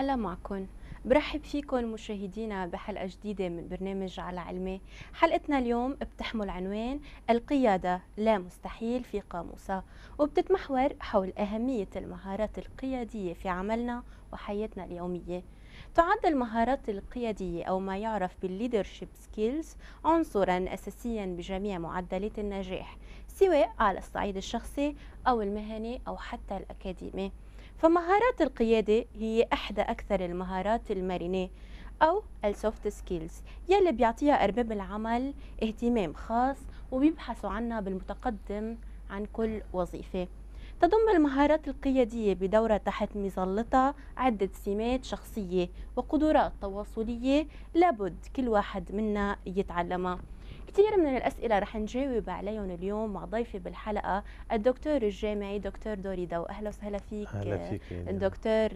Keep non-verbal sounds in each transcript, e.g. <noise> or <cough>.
الله معكم برحب فيكم مشاهدينا بحلقة جديدة من برنامج على علمي حلقتنا اليوم بتحمل عنوان القيادة لا مستحيل في قاموسها وبتتمحور حول أهمية المهارات القيادية في عملنا وحياتنا اليومية تعد المهارات القيادية أو ما يعرف بالليدرشيب سكيلز عنصرا أساسيا بجميع معدلات النجاح سواء على الصعيد الشخصي أو المهني أو حتى الأكاديمي فمهارات القيادة هي إحدى أكثر المهارات المرنة أو السوفت سكيلز يلي بيعطيها أرباب العمل اهتمام خاص وبيبحثوا عنها بالمتقدم عن كل وظيفة تضم المهارات القيادية بدورة تحت مظلتها عدة سمات شخصية وقدرات تواصلية لابد كل واحد منا يتعلمها كثير من الأسئلة رح نجاوب عليهم اليوم مع ضيفي بالحلقة الدكتور الجامعي دكتور دوري دو أهلا وسهلا فيك أهلا فيك يعني. الدكتور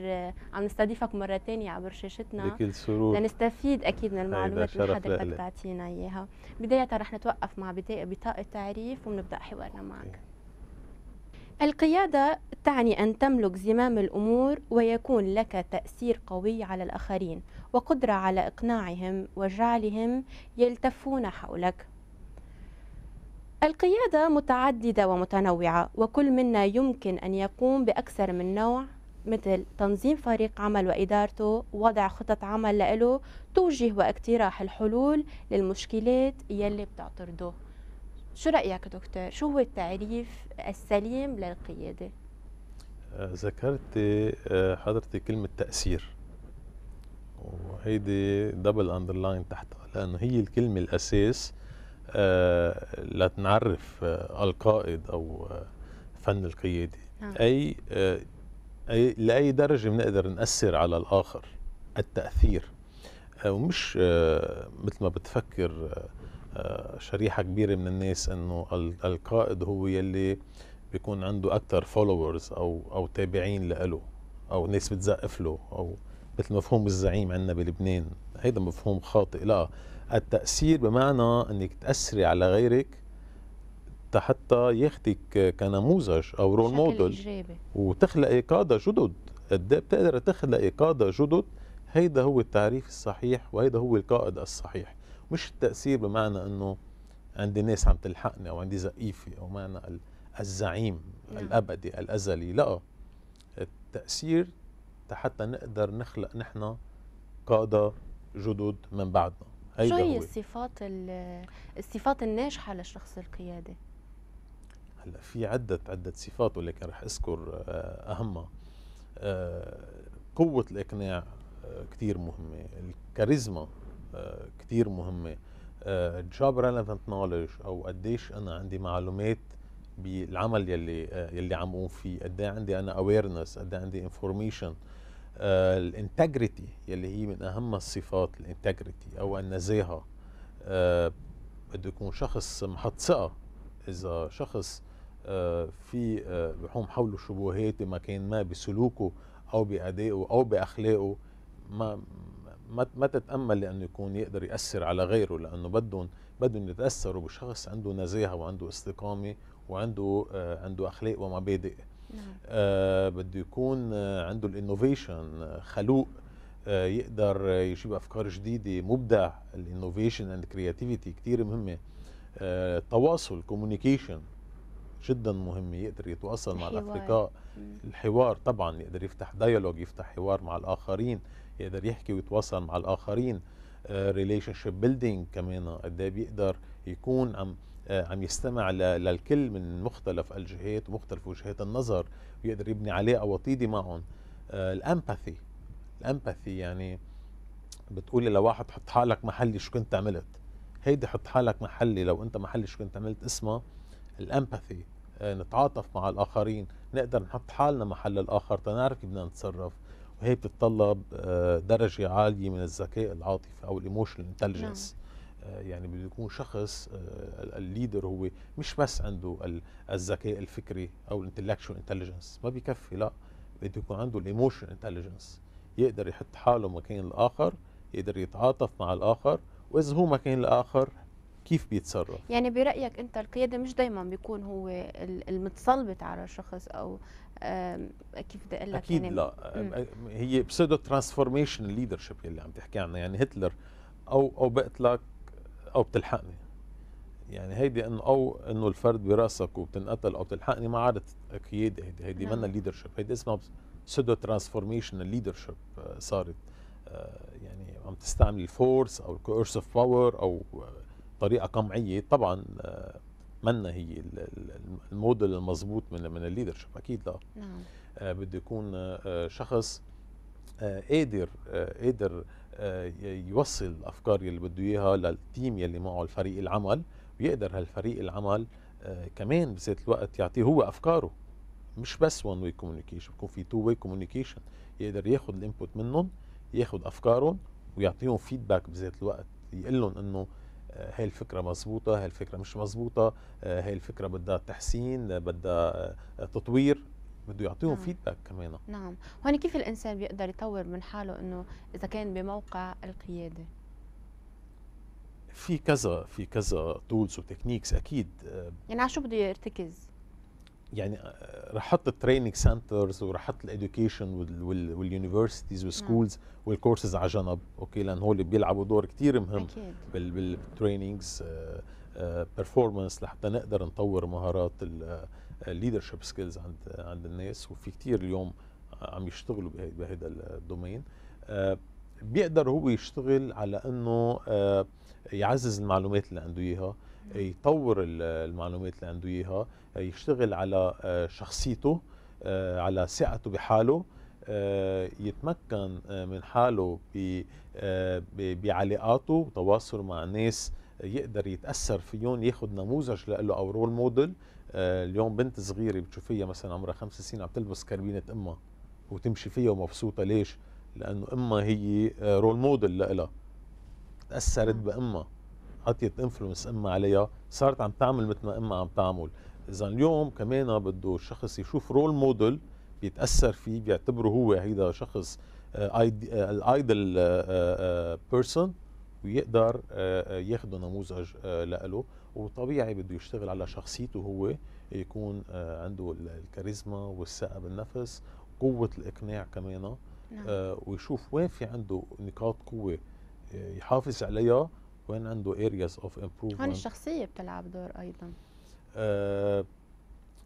عم نستضيفك مرة ثانية عبر شاشتنا بكل سرور لنستفيد أكيد من المعلومات اللي حضرتك تعطينا إياها بداية رح نتوقف مع بطاقة تعريف ونبدأ حوارنا معك القيادة تعني أن تملك زمام الأمور ويكون لك تأثير قوي على الآخرين وقدرة على إقناعهم وجعلهم يلتفون حولك. القيادة متعددة ومتنوعة وكل منا يمكن أن يقوم بأكثر من نوع مثل تنظيم فريق عمل وإدارته وضع خطط عمل له توجه واقتراح الحلول للمشكلات يلي بتعترضه شو رأيك دكتور؟ شو هو التعريف السليم للقيادة؟ آه، ذكرت آه، حضرتك كلمة تأثير وهيدي دبل اندرلاين تحتها لأنه هي الكلمة الأساس آه، لتنعرف القائد أو فن القيادة نعم. آه. أي أي لأي درجة بنقدر نأثر على الآخر التأثير ومش مثل ما بتفكر آه، شريحه كبيره من الناس انه القائد هو يلي بيكون عنده اكثر فولورز او او تابعين له او ناس بتزقف له او مثل مفهوم الزعيم عندنا بلبنان هيدا مفهوم خاطئ لا التاثير بمعنى انك تاثري على غيرك حتى ياخدك كنموذج او رول موديل وتخلقي قاده جدد قد إيه بتقدر تخلقي قاده جدد هيدا هو التعريف الصحيح وهيدا هو القائد الصحيح مش التأثير بمعنى أنه عندي ناس عم تلحقني أو عندي زقيفة أو معنى الزعيم نعم. الأبدي الأزلي لا التأثير حتى نقدر نخلق نحن قادة جدد من بعدنا شو هي الصفات الصفات الناجحة للشخص القيادي؟ هلا في عدة عدة صفات ولكن رح أذكر آه، أهمها آه، قوة الإقناع آه، كثير مهمة الكاريزما آه، كتير مهمه الجاب ريليفنت نولج او قديش انا عندي معلومات بالعمل يلي آه، يلي عم قوم فيه قد إيه عندي انا اويرنس قد إيه عندي انفورميشن آه، الانتجريتي يلي هي من اهم الصفات الانتجريتي او النزاهه بده يكون شخص محط ثقه اذا شخص في بحوم حوله شبهات بمكان ما بسلوكه او بادائه او باخلاقه ما ما ما تتامل لانه يكون يقدر ياثر على غيره لانه بدهم بدهم يتاثروا بشخص عنده نزاهه وعنده استقامه وعنده آه عنده اخلاق ومبادئ نعم. آه بده يكون آه عنده الانوفيشن آه، خلوق آه يقدر يجيب افكار جديده مبدع الانوفيشن اند كرياتيفيتي كثير مهمه آه التواصل كوميونيكيشن جدا مهم يقدر يتواصل مع الافرقاء الحوار طبعا يقدر يفتح ديالوج يفتح حوار مع الاخرين يقدر يحكي ويتواصل مع الاخرين ريليشن شيب بيلدينج كمان قد إيه بيقدر يكون عم آه، عم يستمع للكل من مختلف الجهات ومختلف وجهات النظر ويقدر يبني علاقه وطيده معهم الامباثي آه، الامباثي يعني بتقولي لواحد حط حالك محلي شو كنت عملت هيدي حط حالك محلي لو انت محلي شو كنت عملت اسمها الامباثي آه، نتعاطف مع الاخرين نقدر نحط حالنا محل الاخر تنعرف كيف بدنا نتصرف وهي بتتطلب آه، درجه عاليه من الذكاء العاطفي او الايموشنال نعم. انتليجنس آه، يعني بده يكون شخص الليدر هو مش بس عنده الذكاء الفكري او الانتلكشوال انتليجنس ما بيكفي لا بده يكون عنده الايموشنال انتليجنس يقدر يحط حاله مكان الاخر يقدر يتعاطف مع الاخر واذا هو مكان الاخر كيف بيتصرف يعني برايك انت القياده مش دايما بيكون هو المتسلط على شخص او كيف بدي اقول لك اكيد يعني لا م. هي بسودو ترانسفورميشن ليدرشيب اللي عم تحكي عنها يعني هتلر او او بقتلك او بتلحقني يعني هيدي انه او انه الفرد براسك وبتنقتل او بتلحقني ما عادت قياده هيدي هيدي نعم. منا ليدرشيب هيدي اسمها سودو ترانسفورميشن ليدرشيب صارت آه، يعني عم تستعمل الفورس او الكورس اوف باور او آه، بطريقه قمعيه طبعا آه، منا هي الموديل المضبوط من من الليدرشيب اكيد لا نعم آه، بده يكون آه، شخص قادر قادر يوصل الافكار اللي بده اياها للتيم يلي معه الفريق العمل ويقدر هالفريق العمل كمان بذات الوقت يعطيه هو افكاره مش بس وان واي كوميونيكيشن بيكون في تو واي كوميونيكيشن يقدر ياخذ الانبوت منهم ياخذ افكارهم ويعطيهم فيدباك بذات الوقت يقول لهم انه آه، هاي الفكرة مظبوطة هاي الفكرة مش مظبوطة آه، هاي الفكرة بدها تحسين بدها آه، تطوير بده يعطيهم نعم. فيدباك كمان نعم هون كيف الإنسان بيقدر يطور من حاله أنه إذا كان بموقع القيادة في كذا في كذا تولز وتكنيكس اكيد يعني على شو بده يرتكز؟ يعني آه، راح احط التريننج سنترز وراح احط الاديوكيشن واليونيفرسيتيز والسكولز والكورسز على جنب اوكي لان اللي بيلعبوا دور كثير مهم بالتريننجز بيرفورمانس آه، آه، لحتى نقدر نطور مهارات الليدرشيب سكيلز عند عند الناس وفي كثير اليوم عم يشتغلوا بهذا الدومين بيقدر هو يشتغل على انه يعزز المعلومات اللي عنده اياها يطور المعلومات اللي عنده اياها يشتغل على آه، شخصيته آه، على ثقته بحاله آه، يتمكن من حاله بعلاقاته وتواصله مع ناس يقدر يتاثر فيهم ياخذ نموذج له او رول موديل اليوم بنت صغيره بتشوفيها مثلا عمرها خمس سنين عم تلبس كربينه امها وتمشي فيها ومبسوطه ليش؟ لانه امها هي رول موديل لها تاثرت بامها حطيت انفلونس اما عليها صارت عم تعمل مثل ما اما عم تعمل اذا اليوم كمان بده الشخص يشوف رول موديل بيتاثر فيه بيعتبره هو هيدا شخص آه، آه، الايدل آه، بيرسون ويقدر ياخذ نموذج لإله وطبيعي بده يشتغل على شخصيته هو يكون عنده الكاريزما والثقه بالنفس قوه الاقناع كمان نعم. ويشوف وين في عنده نقاط قوه يحافظ عليها وين عنده areas of improvement هون الشخصية بتلعب دور أيضا آه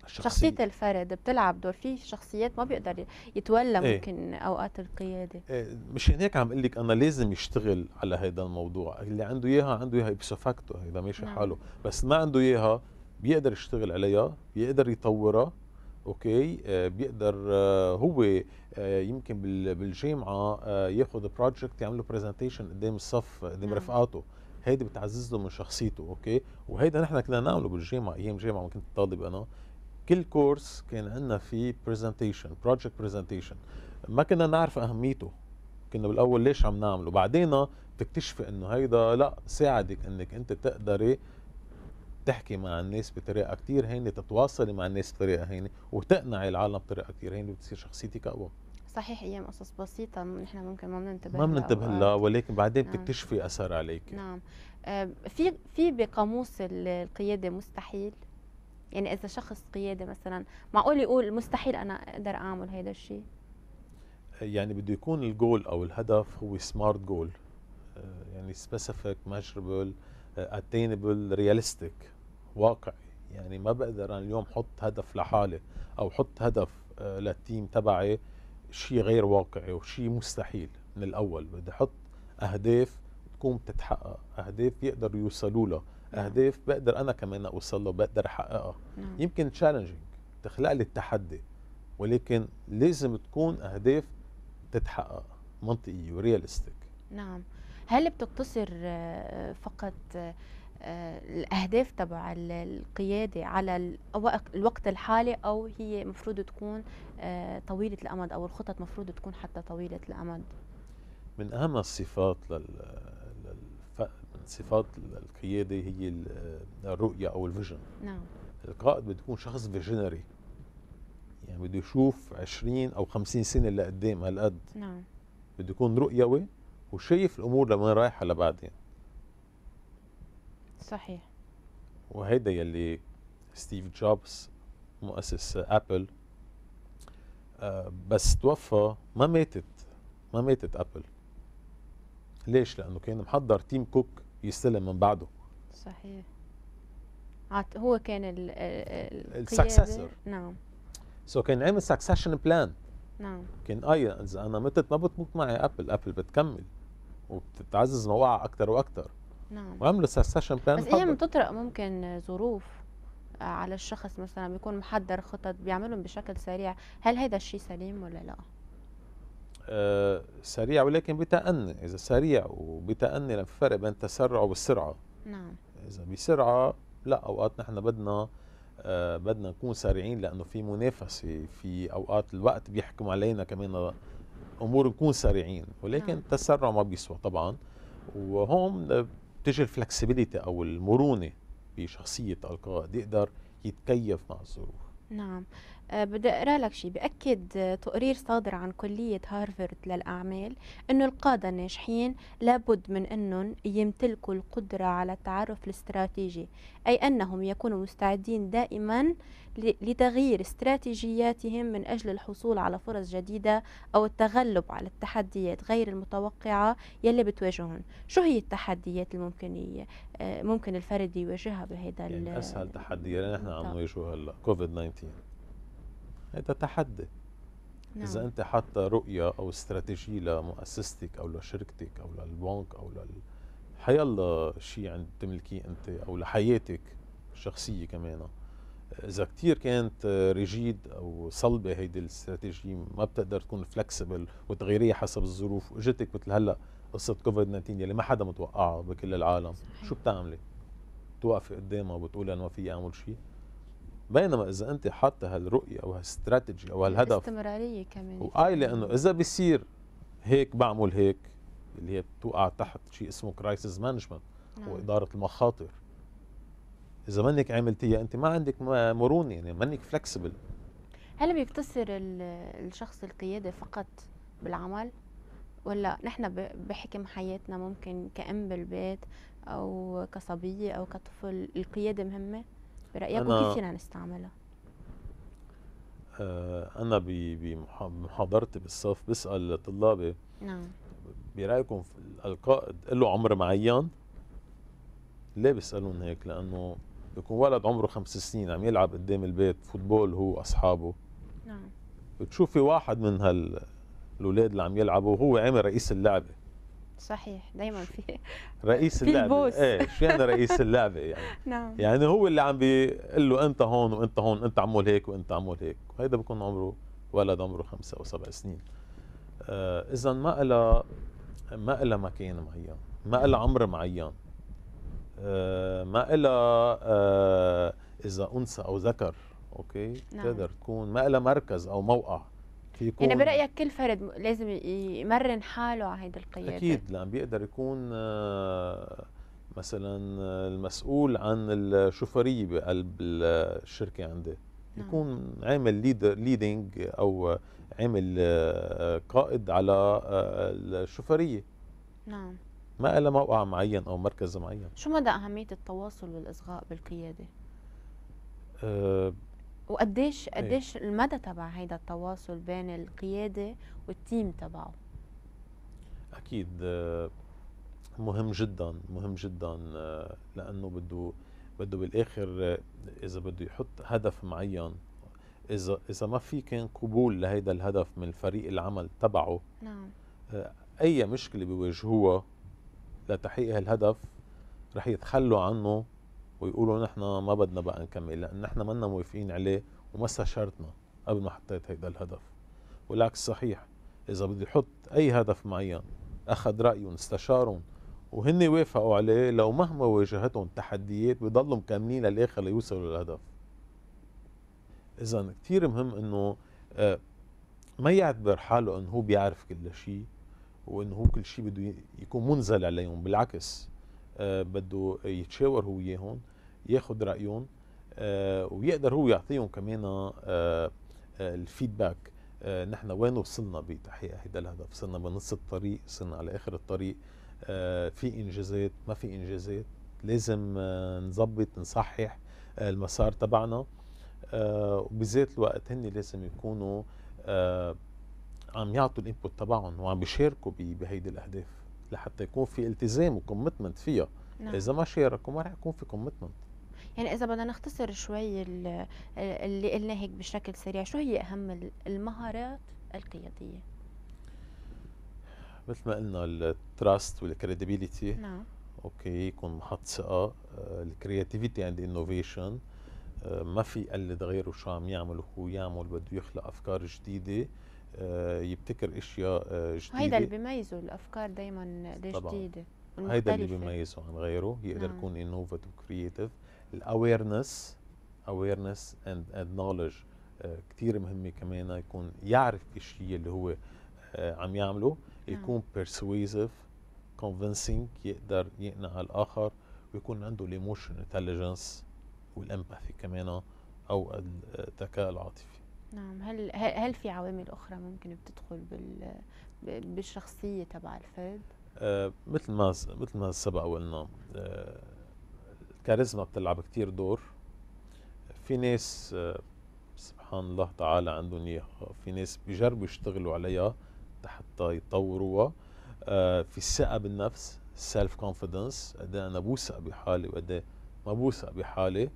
شخصية, الفرد بتلعب دور في شخصيات ما بيقدر يتولى ايه ممكن اوقات القيادة ايه مش هيك عم اقول لك انا لازم يشتغل على هذا الموضوع اللي عنده اياها عنده اياها فاكتو إذا ماشي نعم. حاله بس ما عنده اياها بيقدر يشتغل عليها بيقدر يطورها اوكي آه، بيقدر آه، هو آه، يمكن بالجامعه ياخذ بروجكت يعمل له برزنتيشن قدام الصف قدام نعم. رفقاته هيدي بتعزز له من شخصيته اوكي وهيدا نحن كنا نعمله بالجامعه ايام جامعه ما كنت طالب انا كل كورس كان عندنا فيه برزنتيشن بروجكت برزنتيشن ما كنا نعرف اهميته كنا بالاول ليش عم نعمله بعدين بتكتشفي انه هيدا لا ساعدك انك انت تقدري تحكي مع الناس بطريقه كثير هينه تتواصلي مع الناس بطريقه هينه وتقنعي العالم بطريقه كثير هينه بتصير شخصيتك اقوى صحيح ايام قصص بسيطه نحن ممكن ما بننتبه ما بننتبه لها ولكن بعدين نعم. بتكتشفي اثر عليك نعم آه، في في بقاموس القياده مستحيل يعني اذا شخص قياده مثلا معقول يقول مستحيل انا اقدر اعمل هذا الشيء آه، يعني بده يكون الجول او الهدف هو سمارت آه، جول يعني سبيسيفيك ميجربل اتينبل رياليستيك واقعي يعني ما بقدر انا اليوم حط هدف لحالي او حط هدف للتيم تبعي شيء غير واقعي وشيء مستحيل من الاول بدي احط اهداف تكون بتتحقق اهداف يقدر يوصلوا لها نعم. اهداف بقدر انا كمان اوصل لها بقدر احققها نعم. يمكن تشالنجينج تخلق لي التحدي ولكن لازم تكون اهداف تتحقق منطقيه ورياليستيك نعم هل بتقتصر آه، فقط الاهداف تبع القياده على الوقت الحالي او هي مفروض تكون آه، طويله الامد او الخطط مفروض تكون حتى طويله الامد من اهم الصفات لل من صفات القياده هي الرؤيه او الفيجن نعم القائد بده يكون شخص فيجنري يعني بده يشوف 20 او 50 سنه لقدام هالقد نعم بده يكون رؤيوي وشايف الامور لوين رايحه لبعدين صحيح وهيدا يلي ستيف جوبز مؤسس ابل آه، بس توفى ما ماتت ما ماتت ابل ليش لانه كان محضر تيم كوك يستلم من بعده صحيح هو كان ال نعم سو so كان عامل سكسشن بلان نعم كان اي آه، اذا انا متت ما بتموت معي ابل ابل بتكمل وبتتعزز موقعها اكثر واكثر نعم وعملوا سكسشن بلان بس هي بتطرق ممكن ظروف آه، على الشخص مثلا بيكون محضر خطط بيعملهم بشكل سريع هل هذا الشيء سليم ولا لا آه سريع ولكن بتأني إذا سريع وبتأني فرق بين التسرع والسرعة نعم إذا بسرعة لا أوقات نحن بدنا آه بدنا نكون سريعين لأنه في منافسة في أوقات الوقت بيحكم علينا كمان أمور نكون سريعين ولكن نعم. التسرع ما بيسوى طبعا وهون بتجي الفلكسبيليتي او المرونه بشخصيه القاء دي يقدر يتكيف مع الظروف نعم آه، بدي اقرا لك شيء باكد آه، تقرير صادر عن كليه هارفرد للاعمال انه القاده الناجحين لابد من انهم يمتلكوا القدره على التعرف الاستراتيجي اي انهم يكونوا مستعدين دائما لتغيير استراتيجياتهم من اجل الحصول على فرص جديده او التغلب على التحديات غير المتوقعه يلي بتواجههم شو هي التحديات الممكنيه آه، ممكن الفرد يواجهها بهذا يعني اسهل تحدي نحن عم نواجهه هلا كوفيد 19 هذا تحدي نعم. إذا أنت حاطة رؤية أو استراتيجية لمؤسستك أو لشركتك أو للبنك أو لل حيالله شيء عند تملكيه أنت أو لحياتك الشخصية كمان إذا كتير كانت ريجيد أو صلبة هيدي الاستراتيجية ما بتقدر تكون فلكسبل وتغيريها حسب الظروف وإجتك مثل هلا قصة كوفيد 19 يلي ما حدا متوقعها بكل العالم صحيح. شو بتعملي؟ توقفي قدامها وبتقولي أنا ما في أعمل شيء بينما اذا انت حاطه هالرؤيه او هالاستراتيجي او هالهدف استمراريه كمان وقايله انه اذا بصير هيك بعمل هيك اللي هي بتوقع تحت شيء اسمه كرايسيس مانجمنت نعم. واداره المخاطر اذا منك عملتيها انت ما عندك مرونه يعني منك فلكسبل هل بيقتصر الشخص القيادي فقط بالعمل ولا نحن بحكم حياتنا ممكن كأم بالبيت أو كصبية أو كطفل القيادة مهمة؟ برايك أنا وكيف فينا نستعملها آه، انا بمحاضرتي بالصف بسال طلابي نعم برايكم القائد له عمر معين ليه بيسالون هيك لانه بيكون ولد عمره خمس سنين عم يلعب قدام البيت فوتبول هو اصحابه نعم بتشوفي واحد من هالولاد اللي عم يلعبوا هو عامل رئيس اللعبه صحيح دايما في <laughs> رئيس في اللعبه ايه شو يعني رئيس <laughs> اللعبه يعني نعم يعني هو اللي عم بيقول له انت هون وانت هون انت عمول هيك وانت عمول هيك وهيدا بكون عمره ولد عمره خمسة او سبع سنين آه اذا ما إلا ما إلا مكان معين ما إلا عمر معين آه ما إلا آه اذا انثى او ذكر اوكي نعم. تقدر تكون ما لها مركز او موقع يعني يكون يعني برايك كل فرد لازم يمرن حاله على هيدي القياده اكيد لان بيقدر يكون آه، مثلا آه، المسؤول عن الشوفريه بقلب الشركه عندي نعم. يكون عامل ليدر ليدنج او عامل آه، قائد على الشوفريه نعم ما لها موقع معين او مركز معين شو مدى اهميه التواصل والاصغاء بالقياده أه وقديش إيه. قديش المدى تبع هيدا التواصل بين القياده والتيم تبعه اكيد آه، مهم جدا مهم جدا آه، لانه بده بده بالاخر آه، اذا بده يحط هدف معين اذا اذا ما في كان قبول لهيدا الهدف من فريق العمل تبعه نعم اي مشكله بيواجهوها لتحقيق هالهدف رح يتخلوا عنه ويقولوا نحن ما بدنا بقى نكمل لان نحن منا موافقين عليه وما استشرتنا قبل ما حطيت هيدا الهدف والعكس صحيح اذا بدي يحط اي هدف معين اخذ رايهم استشارهم وهن وافقوا عليه لو مهما واجهتهم تحديات بضلوا مكملين للاخر ليوصلوا للهدف اذا كثير مهم انه آه، ما يعتبر حاله انه هو بيعرف كل شيء وانه هو كل شيء بده يكون منزل عليهم بالعكس بده يتشاور هو وياهم ياخذ رايهم آه، ويقدر هو يعطيهم كمان آه، آه، الفيدباك نحن وين وصلنا بتحقيق هذا الهدف صرنا بنص الطريق صرنا على اخر الطريق في انجازات ما في انجازات لازم نظبط نصحح المسار تبعنا وبذات الوقت هن لازم يكونوا عم يعطوا الانبوت تبعهم وعم بيشاركوا بهيدي الاهداف لحتى يكون في التزام وكوميتمنت فيها نعم. اذا ما شاركوا ما رح يكون في كوميتمنت يعني اذا بدنا نختصر شوي اللي قلناه هيك بشكل سريع شو هي اهم المهارات القياديه مثل ما قلنا التراست والكريديبيليتي نعم اوكي يكون محط ثقه الكرياتيفيتي عند انوفيشن ما في يقلد غيره شو عم يعمل هو يعمل بده يخلق افكار جديده آه، يبتكر اشياء آه، جديده وهيدا اللي بيميزه الافكار دائما الجديده هيدا اللي بيميزه عن غيره يقدر نعم. يكون انوفيتيف كرييتيف الاويرنس اويرنس اند نولج كثير مهمه كمان يكون يعرف الشيء اللي هو آه، عم يعمله نعم. يكون بيرسويزيف كونفينسينج يقدر يقنع الاخر ويكون عنده الايموشن انتليجنس والامباثي كمان او الذكاء العاطفي نعم هل هل في عوامل اخرى ممكن بتدخل بال بالشخصيه تبع الفرد آه مثل ما مثل ما سبق قلنا آه الكاريزما بتلعب كثير دور في ناس آه سبحان الله تعالى عندهم اياها في ناس بيجربوا يشتغلوا عليها حتى يطوروها آه في الثقه بالنفس سيلف كونفيدنس قد إيه انا بوثق بحالي وقد إيه ما بوثق بحالي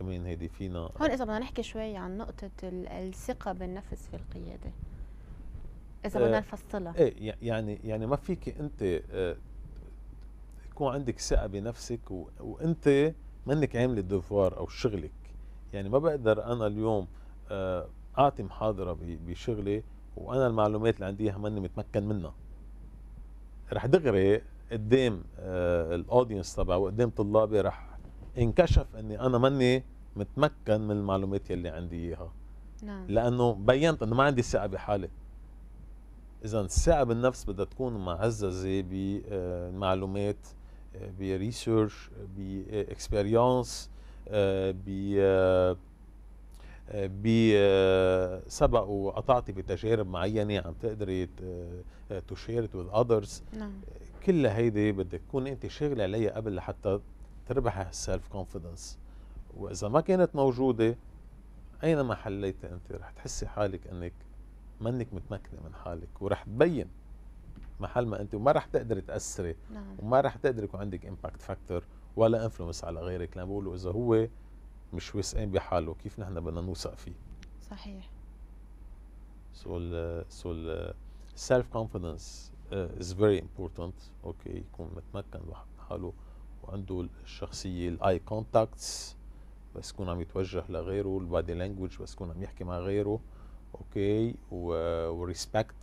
كمان هيدي فينا هون اذا بدنا نحكي شوي عن نقطه الثقه بالنفس في القياده اذا بدنا آه، نفصلها ايه يعني يعني ما فيك انت آه، يكون عندك ثقه بنفسك وانت منك عامل الدفوار او شغلك يعني ما بقدر انا اليوم آه، اعطي محاضره بشغلي وانا المعلومات اللي عندي اياها ماني متمكن منها رح دغري قدام الاودينس تبعي وقدام طلابي رح انكشف اني انا ماني متمكن من المعلومات يلي عندي اياها نعم لانه بينت انه ما عندي ثقه بحالي اذا الثقه بالنفس بدها تكون معززه بمعلومات بريسيرش باكسبيرينس ب آه، آه، ب آه، سبق وقطعتي بتجارب معينه عم تقدري تشير وذ اذرز نعم كل هيدي بدك تكون انت شاغله عليها قبل لحتى تربح السيلف كونفيدنس واذا ما كانت موجوده اينما حليتي انت رح تحسي حالك انك منك متمكنه من حالك ورح تبين محل ما انت وما رح تقدري تاثري نعم. وما رح تقدري يكون عندك امباكت فاكتور ولا انفلونس على غيرك لان بقولوا اذا هو مش واثقين بحاله كيف نحن بدنا نوثق فيه صحيح سو ال سو السيلف كونفيدنس از فيري امبورتنت اوكي يكون متمكن بحاله عنده الشخصيه الاي كونتاكتس بس يكون عم يتوجه لغيره البادي لانجوج بس يكون عم يحكي مع غيره اوكي وريسبكت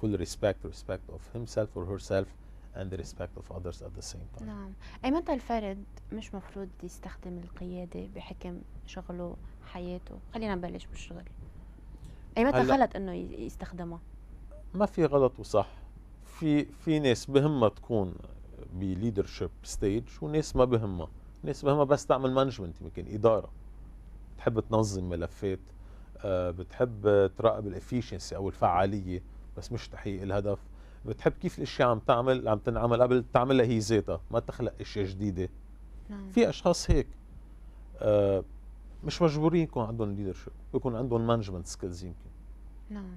فول ريسبكت ريسبكت اوف هيم سيلف اور هير سيلف اند ريسبكت اوف اذرز ات ذا سيم تايم نعم أي متى الفرد مش مفروض يستخدم القيادة بحكم شغله حياته خلينا نبلش بالشغل أي متى غلط أنه يستخدمها ما في غلط وصح في في ناس بهمها تكون بليدرشيب ستيج وناس ما بهمها ناس بهمها بس تعمل مانجمنت يمكن إدارة بتحب تنظم ملفات آه، بتحب تراقب الافيشنسي او الفعاليه بس مش تحقيق الهدف بتحب كيف الاشياء عم تعمل عم تنعمل قبل تعملها هي ذاتها ما تخلق اشياء جديده نعم. في اشخاص هيك آه، مش مجبورين يكون عندهم ليدرشيب يكون عندهم مانجمنت سكيلز يمكن نعم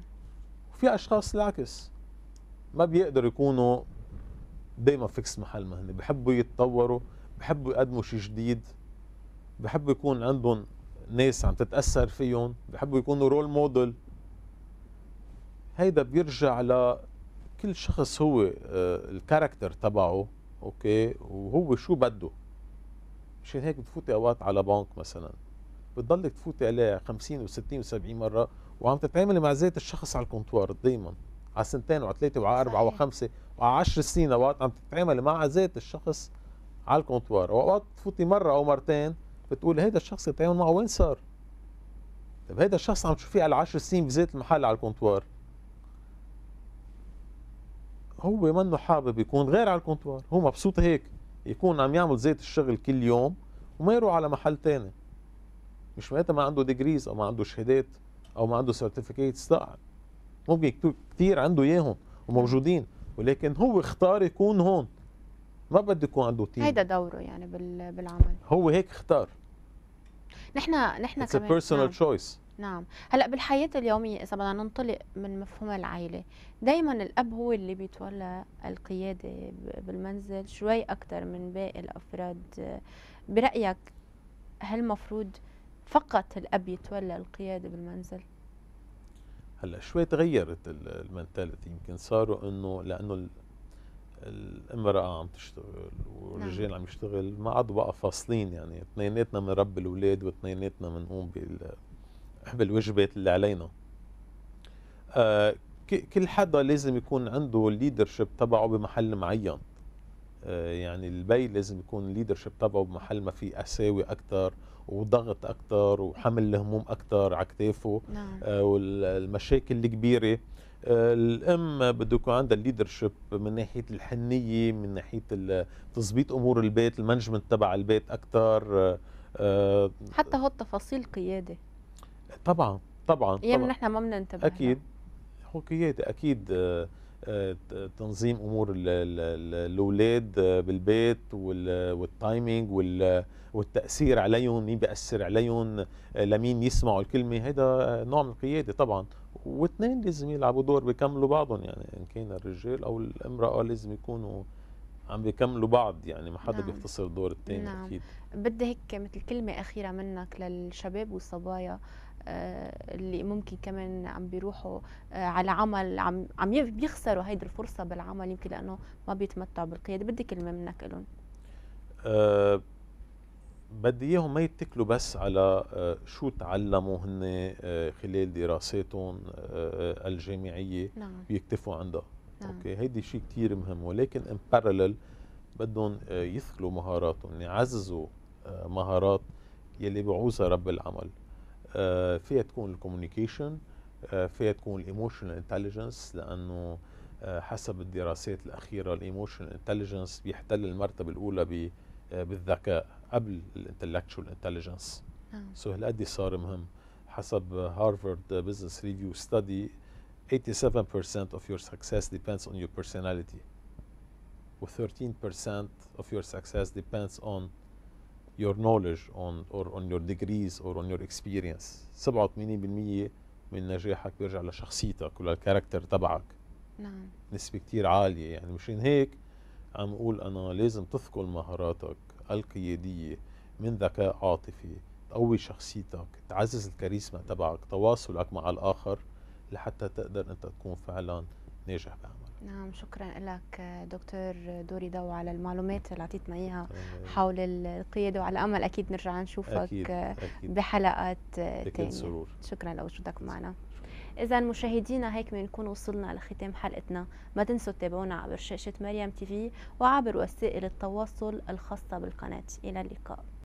وفي اشخاص العكس ما بيقدروا يكونوا دايما فيكس محل ما هن بحبوا يتطوروا بحبوا يقدموا شيء جديد بحبوا يكون عندهم ناس عم تتاثر فيهم بحبوا يكونوا رول موديل هيدا بيرجع كل شخص هو آه، الكاركتر تبعه اوكي وهو شو بده مشان هيك بتفوتي اوقات على بنك مثلا بتضلك تفوتي عليه 50 و60 و70 مره وعم تتعاملي مع ذات الشخص على الكونتوار دائما على سنتين وعلى ثلاثه وعلى اربعه وعلى خمسه وعلى 10 سنين وقت عم تتعاملي مع ذات الشخص على الكونتوار اوقات تفوتي مره او مرتين بتقول هيدا الشخص اللي معه وين صار؟ طيب هيدا الشخص عم تشوفيه على 10 سنين بذات المحل على الكونتوار هو منه حابب يكون غير على الكونتوار هو مبسوط هيك يكون عم يعمل زيت الشغل كل يوم وما يروح على محل تاني مش معناتها ما عنده ديجريز او ما عنده شهادات او ما عنده سيرتيفيكيتس لا ممكن كثير عنده اياهم وموجودين ولكن هو اختار يكون هون ما بده يكون عنده تيم هيدا دوره يعني بالعمل هو هيك اختار نحن نحن It's كمان a personal نعم. choice نعم هلا بالحياه اليوميه اذا بدنا ننطلق من مفهوم العائله دائما الاب هو اللي بيتولى القياده بالمنزل شوي اكثر من باقي الافراد برايك هل المفروض فقط الاب يتولى القياده بالمنزل هلا شوي تغيرت المنتاليتي يمكن صاروا انه لانه الامراه عم تشتغل والرجال نعم. عم يشتغل ما عاد بقى فاصلين يعني اثنيناتنا بنربي الاولاد واثنيناتنا بنقوم بالواجبات اللي علينا آه كل حدا لازم يكون عنده الليدرشيب تبعه بمحل معين آه يعني البي لازم يكون الليدرشيب تبعه بمحل ما في اساوي اكثر وضغط اكثر وحمل الهموم اكثر على كتافه نعم. آه والمشاكل الكبيره آه، الام بده يكون عندها الليدرشيب من ناحيه الحنيه من ناحيه تظبيط امور البيت المانجمنت تبع البيت اكثر آه، آه، حتى هو التفاصيل قياده طبعا طبعا طبعا يعني نحن ما بننتبه اكيد هو قياده اكيد آه تنظيم امور الاولاد بالبيت والتايمينج والتاثير عليهم مين بياثر عليهم لمين يسمعوا الكلمه هيدا نوع من القياده طبعا واثنين لازم يلعبوا دور بيكملوا بعضهم يعني ان كان الرجال او الامراه لازم يكونوا عم بيكملوا بعض يعني ما حدا نعم. بيختصر دور الثاني نعم. اكيد بدي هيك مثل كلمه اخيره منك للشباب والصبايا آه، اللي ممكن كمان عم بيروحوا آه، على عمل عم عم بيخسروا هيدي الفرصه بالعمل يمكن لانه ما بيتمتعوا بالقياده بدي كلمه منك لهم آه، بدي اياهم ما يتكلوا بس على شو تعلموا هن خلال دراساتهم الجامعيه نعم. ويكتفوا عندها نعم. اوكي هيدي شيء كثير مهم ولكن ان بارلل بدهم يثقلوا مهاراتهم يعززوا مهارات يلي بعوزها رب العمل آه، فيها تكون الكوميونيكيشن آه، فيها تكون الايموشنال انتليجنس لانه آه، حسب الدراسات الاخيره الايموشنال انتليجنس بيحتل المرتبه الاولى بالذكاء قبل الانتلكتشوال انتليجنس سو هالقد صار مهم حسب هارفارد بزنس ريفيو ستدي 87% of your success depends on your personality و 13% of your success depends on your knowledge on or on your degrees or on your experience 87% من نجاحك بيرجع لشخصيتك وللكاركتر تبعك نعم نسبة كتير عالية يعني مشان هيك عم أقول أنا لازم تثقل مهاراتك القيادية من ذكاء عاطفي تقوي شخصيتك تعزز الكاريزما تبعك تواصلك مع الآخر لحتى تقدر أنت تكون فعلا ناجح بعمل. نعم شكرا لك دكتور دوري دو على المعلومات اللي اعطيتنا اياها حول القياده وعلى امل اكيد نرجع نشوفك أكيد. أكيد. بحلقات ثانيه شكرا لوجودك معنا إذا مشاهدينا هيك بنكون وصلنا لختام حلقتنا، ما تنسوا تتابعونا عبر شاشة مريم تيفي وعبر وسائل التواصل الخاصة بالقناة، إلى اللقاء.